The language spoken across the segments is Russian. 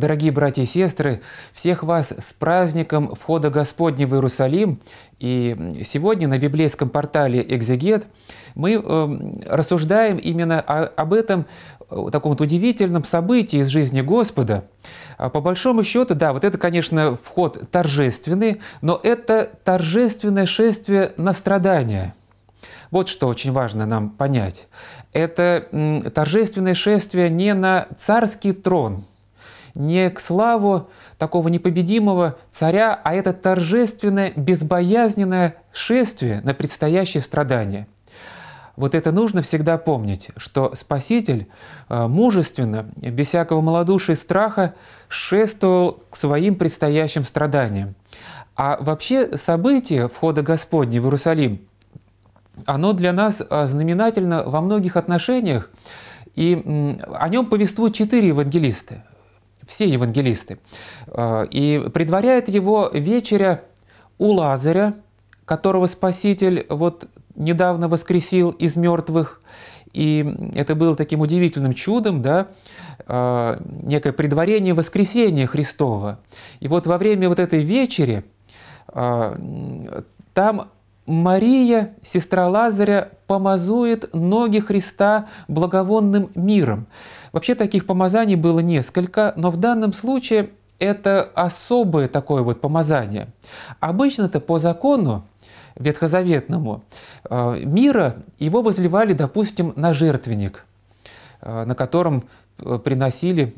Дорогие братья и сестры, всех вас с праздником входа Господня в Иерусалим. И сегодня на библейском портале «Экзегет» мы э, рассуждаем именно об этом э, таком вот удивительном событии из жизни Господа. А по большому счету, да, вот это, конечно, вход торжественный, но это торжественное шествие на страдания – вот что очень важно нам понять. Это торжественное шествие не на царский трон, не к славу такого непобедимого царя, а это торжественное, безбоязненное шествие на предстоящее страдание. Вот это нужно всегда помнить, что Спаситель э, мужественно, без всякого малодушия и страха, шествовал к своим предстоящим страданиям. А вообще событие входа Господня в Иерусалим, оно для нас э, знаменательно во многих отношениях, и о нем повествуют четыре евангелиста все евангелисты. Э, и предваряет его вечеря у Лазаря, которого Спаситель вот недавно воскресил из мертвых. И это было таким удивительным чудом, да, э, некое предварение воскресения Христова. И вот во время вот этой вечери э, там Мария, сестра Лазаря, помазует ноги Христа благовонным миром. Вообще таких помазаний было несколько, но в данном случае это особое такое вот помазание. Обычно-то по закону ветхозаветному э, мира его возливали, допустим, на жертвенник, э, на котором э, приносили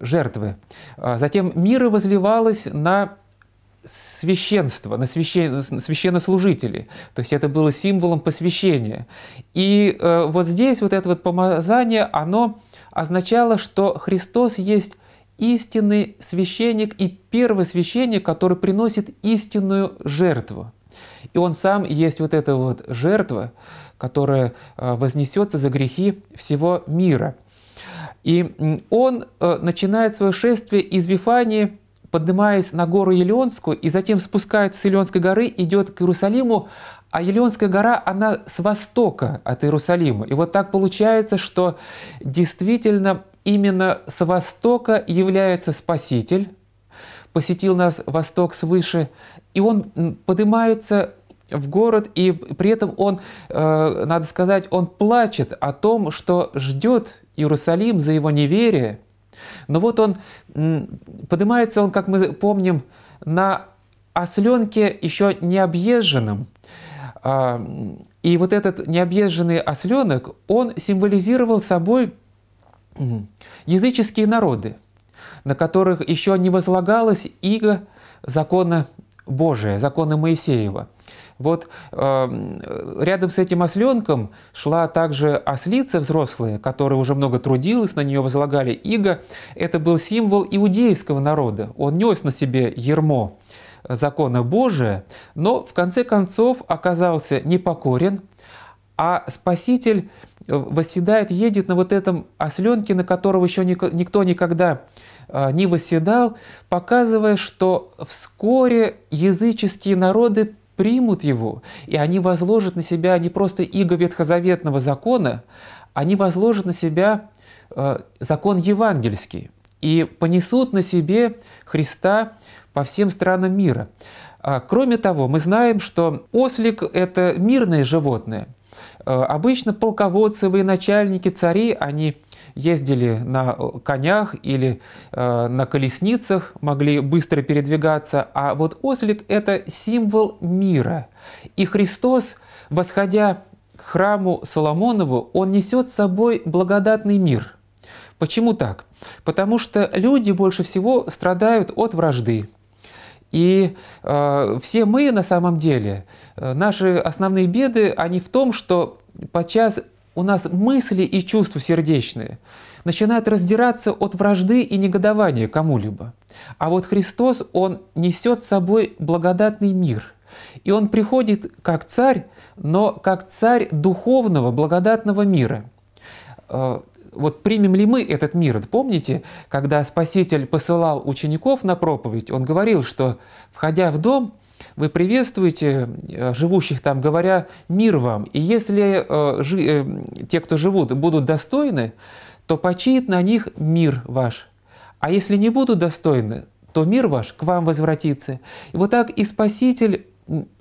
жертвы. А затем мира возливалось на священство, на, священ, священнослужителей. То есть это было символом посвящения. И э, вот здесь вот это вот помазание, оно означало, что Христос есть истинный священник и первый священник, который приносит истинную жертву. И он сам есть вот эта вот жертва, которая э, вознесется за грехи всего мира. И он э, начинает свое шествие из Вифании – поднимаясь на гору Елеонскую и затем спускается с Елеонской горы, идет к Иерусалиму, а Елеонская гора, она с востока от Иерусалима. И вот так получается, что действительно именно с востока является Спаситель, посетил нас восток свыше, и он поднимается в город, и при этом он, э, надо сказать, он плачет о том, что ждет Иерусалим за его неверие – но вот он, поднимается он, как мы помним, на осленке еще не а, И вот этот необъезженный осленок, он символизировал собой языческие народы, на которых еще не возлагалась иго закона Божия, законы Моисеева. Вот э, рядом с этим осленком шла также ослица взрослая, которая уже много трудилась, на нее возлагали иго. Это был символ иудейского народа. Он нес на себе ермо закона Божия, но в конце концов оказался непокорен, а Спаситель э, восседает, едет на вот этом осленке, на которого еще никто никогда не а, не восседал, показывая, что вскоре языческие народы примут его, и они возложат на себя не просто иго ветхозаветного закона, они возложат на себя а, закон евангельский и понесут на себе Христа по всем странам мира. А, кроме того, мы знаем, что ослик – это мирное животное. Обычно полководцы, военачальники, цари, они ездили на э, конях или э, на колесницах, могли быстро передвигаться, а вот ослик – это символ мира. И Христос, восходя к храму Соломонову, он несет с собой благодатный мир – Почему так? Потому что люди больше всего страдают от вражды. И э, все мы на самом деле, э, наши основные беды, они в том, что подчас у нас мысли и чувства сердечные начинают раздираться от вражды и негодования кому-либо. А вот Христос, Он несет с собой благодатный мир. И Он приходит как царь, но как царь духовного благодатного мира. Э, вот примем ли мы этот мир? Помните, когда Спаситель посылал учеников на проповедь, он говорил, что, входя в дом, вы приветствуете э, живущих там, говоря «мир вам». И если э, э, те, кто живут, будут достойны, то почиет на них мир ваш. А если не будут достойны, то мир ваш к вам возвратится. И вот так и Спаситель,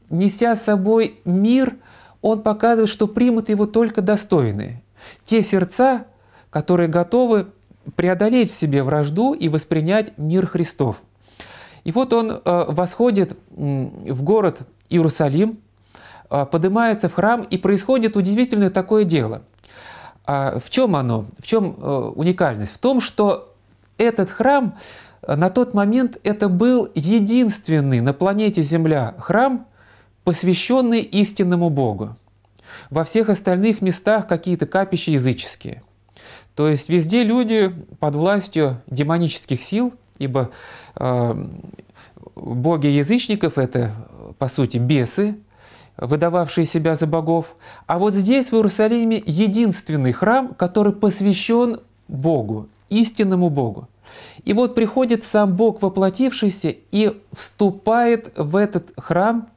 неся с собой мир, он показывает, что примут его только достойные. Те сердца, которые готовы преодолеть в себе вражду и воспринять мир Христов. И вот он э, восходит в город Иерусалим, э, поднимается в храм, и происходит удивительное такое дело. А, в чем оно? В чем э, уникальность? В том, что этот храм на тот момент это был единственный на планете Земля храм, посвященный истинному Богу. Во всех остальных местах какие-то капища языческие. То есть везде люди под властью демонических сил – ибо э, боги язычников – это, по сути, бесы, выдававшие себя за богов. А вот здесь, в Иерусалиме, единственный храм, который посвящен Богу, истинному Богу. И вот приходит сам Бог воплотившийся и вступает в этот храм,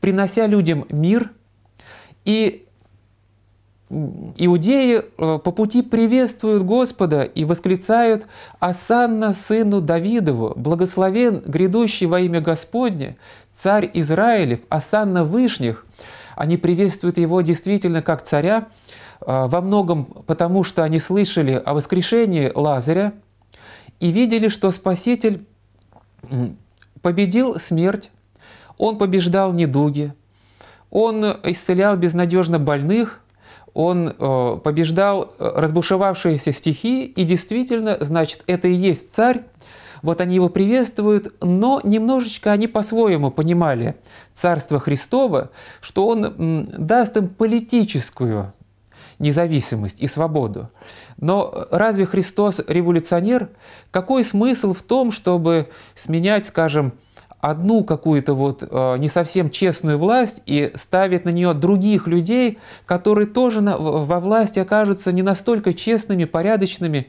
принося людям мир. И Иудеи э, по пути приветствуют Господа и восклицают «Асанна сыну Давидову, благословен грядущий во имя Господне, царь Израилев, Асанна Вышних». Они приветствуют его действительно как царя, э, во многом потому, что они слышали о воскрешении Лазаря и видели, что Спаситель победил смерть, он побеждал недуги, он исцелял безнадежно больных – он э, побеждал э, разбушевавшиеся стихи, и действительно, значит, это и есть царь. Вот они его приветствуют, но немножечко они по-своему понимали царство Христова, что он м, даст им политическую независимость и свободу. Но разве Христос революционер? Какой смысл в том, чтобы сменять, скажем, одну какую-то вот э, не совсем честную власть и ставит на нее других людей, которые тоже на, во власти окажутся не настолько честными, порядочными.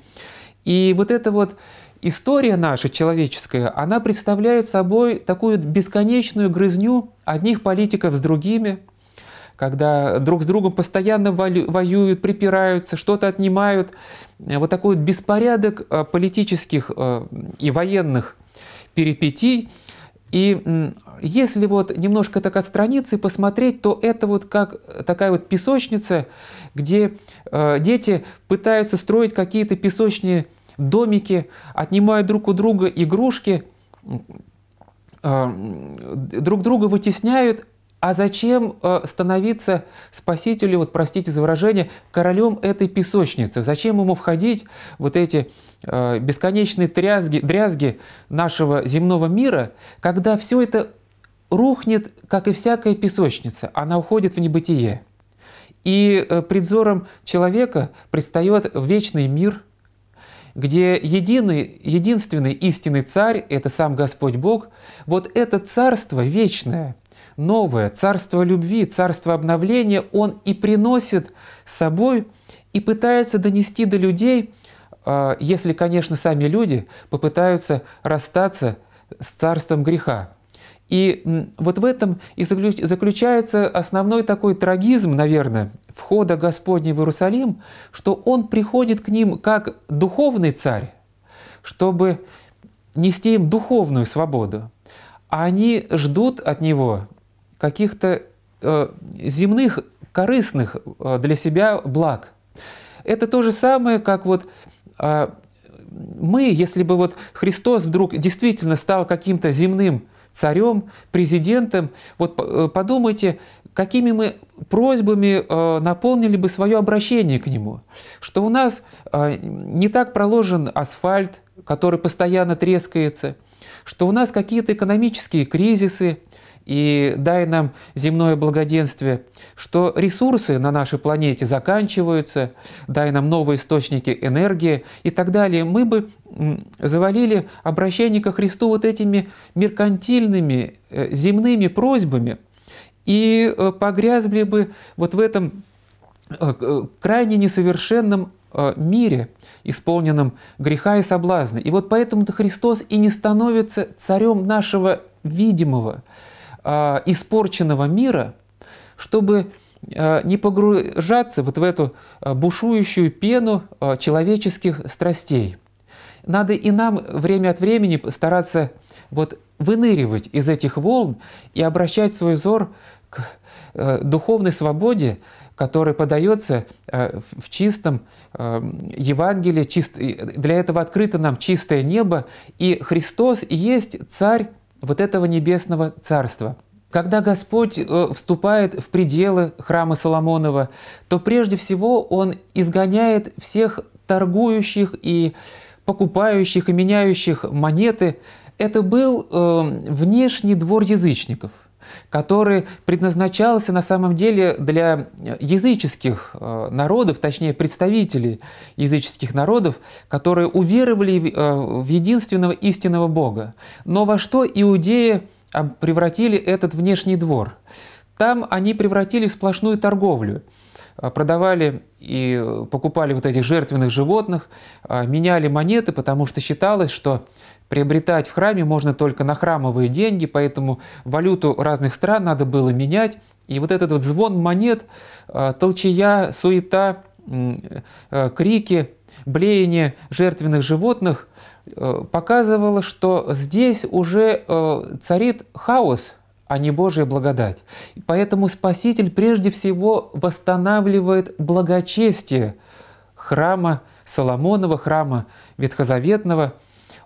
И вот эта вот история наша человеческая, она представляет собой такую бесконечную грызню одних политиков с другими, когда друг с другом постоянно воюют, припираются, что-то отнимают. Э, вот такой беспорядок э, политических э, и военных перипетий – и если вот немножко так отстраниться и посмотреть, то это вот как э, такая вот песочница, где э, дети пытаются строить какие-то песочные домики, отнимая друг у друга игрушки, э, друг друга вытесняют, а зачем э, становиться спасителю, вот простите за выражение, королем этой песочницы? Зачем ему входить вот эти э, бесконечные трязги, дрязги нашего земного мира, когда все это рухнет, как и всякая песочница, она уходит в небытие. И э, предзором человека предстает вечный мир, где единый, единственный истинный царь – это сам Господь Бог. Вот это царство вечное – новое, царство любви, царство обновления он и приносит с собой и пытается донести до людей, а, если, конечно, сами люди попытаются расстаться с царством греха. И вот в этом и заключается основной такой трагизм, наверное, входа Господня в Иерусалим, что Он приходит к ним как духовный царь, чтобы нести им духовную свободу они ждут от него каких-то э, земных, корыстных э, для себя благ. Это то же самое, как вот э, мы, если бы вот Христос вдруг действительно стал каким-то земным царем, президентом, вот э, подумайте, какими мы просьбами э, наполнили бы свое обращение к нему, что у нас э, не так проложен асфальт, который постоянно трескается – что у нас какие-то экономические кризисы, и дай нам земное благоденствие, что ресурсы на нашей планете заканчиваются, дай нам новые источники энергии и так далее, мы бы завалили обращение ко Христу вот этими меркантильными э, земными просьбами и э, погрязли бы вот в этом э, крайне несовершенном Э, мире, исполненном греха и соблазна. И вот поэтому-то Христос и не становится царем нашего видимого, э, испорченного мира, чтобы э, не погружаться вот в эту бушующую пену человеческих страстей. Надо и нам время от времени стараться вот выныривать из этих волн и обращать свой взор к Э, духовной свободе, которая подается э, в чистом э, Евангелии, чист... для этого открыто нам чистое небо, и Христос есть царь вот этого небесного царства – когда Господь вступает в пределы храма Соломонова, то прежде всего Он изгоняет всех торгующих и покупающих и меняющих монеты. Это был внешний двор язычников – который предназначался на самом деле для языческих э, народов, точнее представителей языческих народов, которые уверовали в э, единственного истинного Бога. Но во что иудеи превратили этот внешний двор? Там они превратили в сплошную торговлю – Э, продавали и э, покупали вот этих жертвенных животных, э, меняли монеты, потому что считалось, что приобретать в храме можно только на храмовые деньги, поэтому валюту разных стран надо было менять. И вот этот вот звон монет, толчая, суета, крики, блеяние жертвенных животных показывало, что здесь уже царит хаос – а не Божья благодать. поэтому Спаситель прежде всего восстанавливает благочестие храма Соломонова, храма Ветхозаветного.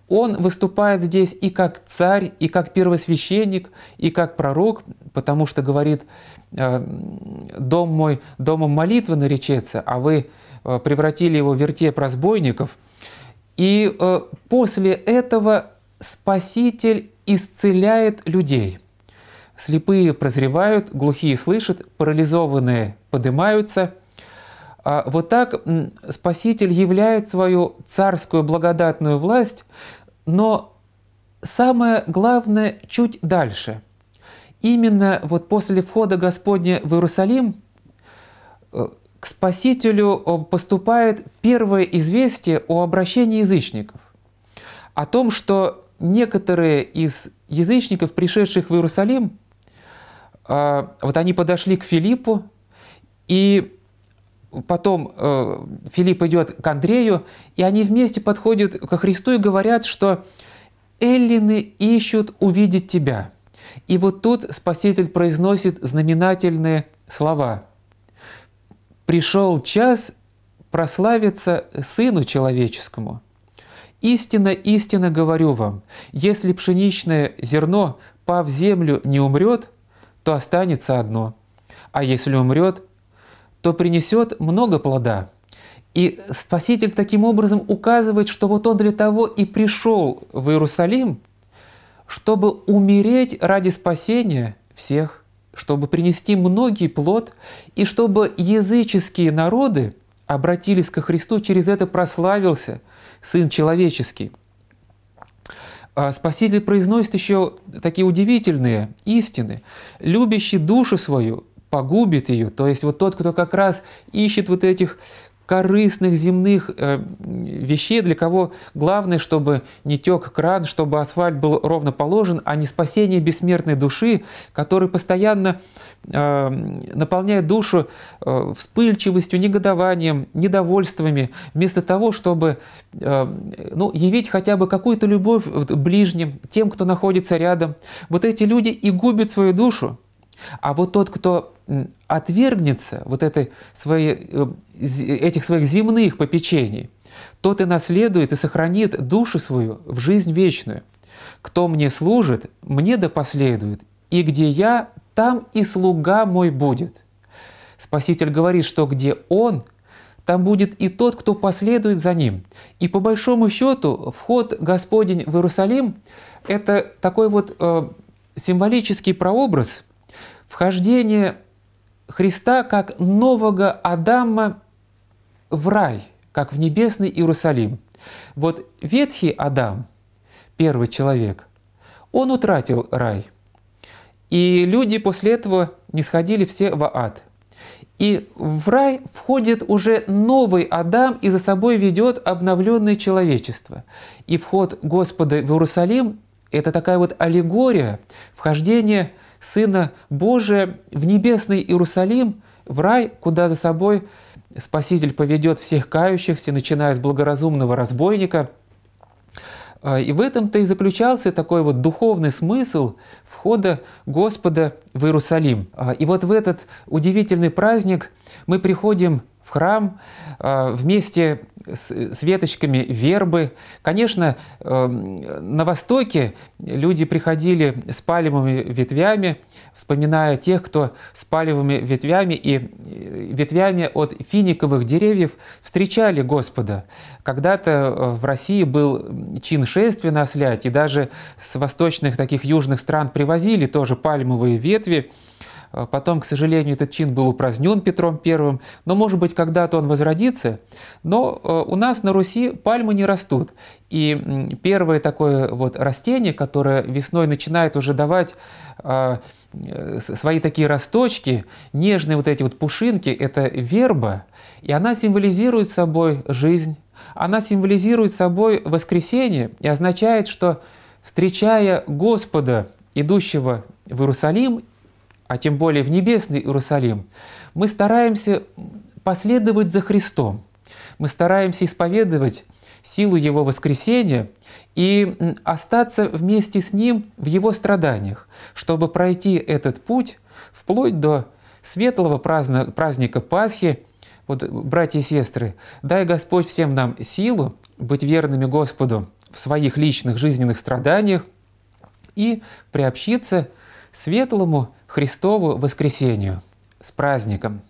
Он выступает здесь и как царь, и как первосвященник, и как пророк, потому что говорит, э, «Дом мой домом молитвы наречется, а вы э, превратили его в вертеп разбойников». И э, после этого Спаситель исцеляет людей. Слепые прозревают, глухие слышат, парализованные поднимаются. А вот так Спаситель являет свою царскую благодатную власть, но самое главное чуть дальше. Именно вот после входа Господня в Иерусалим э, к Спасителю э, поступает первое известие о обращении язычников, о том, что некоторые из язычников, пришедших в Иерусалим, а, вот они подошли к Филиппу, и потом э, Филипп идет к Андрею, и они вместе подходят ко Христу и говорят, что «Эллины ищут увидеть тебя». И вот тут Спаситель произносит знаменательные слова. «Пришел час прославиться Сыну Человеческому». «Истинно, истинно говорю вам, если пшеничное зерно, пав землю, не умрет – то останется одно, а если умрет, то принесет много плода. И Спаситель таким образом указывает, что вот он для того и пришел в Иерусалим, чтобы умереть ради спасения всех, чтобы принести многий плод, и чтобы языческие народы обратились ко Христу, через это прославился Сын Человеческий. А Спаситель произносит еще такие удивительные истины. «Любящий душу свою погубит ее». То есть вот тот, кто как раз ищет вот этих корыстных земных э, вещей, для кого главное, чтобы не тек кран, чтобы асфальт был ровно положен, а не спасение бессмертной души, который постоянно э, наполняет душу э, вспыльчивостью, негодованием, недовольствами, вместо того, чтобы ну, явить хотя бы какую-то любовь ближним, тем, кто находится рядом. Вот эти люди и губят свою душу. А вот тот, кто отвергнется вот этой своей, э, этих своих земных попечений, тот и наследует и сохранит душу свою в жизнь вечную. Кто мне служит, мне да последует, и где я, там и слуга мой будет». Спаситель говорит, что где он, там будет и тот, кто последует за ним. И по большому счету вход Господень в Иерусалим – это такой вот э, символический прообраз вхождения Христа как нового Адама в рай, как в небесный Иерусалим. Вот ветхий Адам, первый человек, он утратил рай. И люди после этого не сходили все в ад. И в рай входит уже новый Адам и за собой ведет обновленное человечество. И вход Господа в Иерусалим – это такая вот аллегория вхождения – Сына Божия в небесный Иерусалим, в рай, куда за собой Спаситель поведет всех кающихся, начиная с благоразумного разбойника. А, и в этом-то и заключался такой вот духовный смысл входа Господа в Иерусалим. А, и вот в этот удивительный праздник мы приходим храм э, вместе с, веточками вербы. Конечно, эм, на Востоке люди приходили с пальмовыми ветвями, вспоминая тех, кто с пальмовыми ветвями и э, ветвями от финиковых деревьев встречали Господа. Когда-то э, в России был чин шествия на слядь, и даже с восточных таких южных стран привозили тоже пальмовые ветви. А потом, к сожалению, этот чин был упразднен Петром I, но, может быть, когда-то он возродится. Но э, у нас на Руси пальмы не растут. И первое такое вот растение, которое весной начинает уже давать а, э, свои такие росточки, нежные вот эти вот пушинки, это верба, и она символизирует собой жизнь, она символизирует собой воскресение и означает, что встречая Господа, идущего в Иерусалим а тем более в небесный Иерусалим, мы стараемся последовать за Христом. Мы стараемся исповедовать силу Его воскресения и остаться вместе с Ним в Его страданиях, чтобы пройти этот путь вплоть до светлого праздника Пасхи. Вот, братья и сестры, дай Господь всем нам силу быть верными Господу в своих личных жизненных страданиях и приобщиться светлому Христову воскресению. С праздником!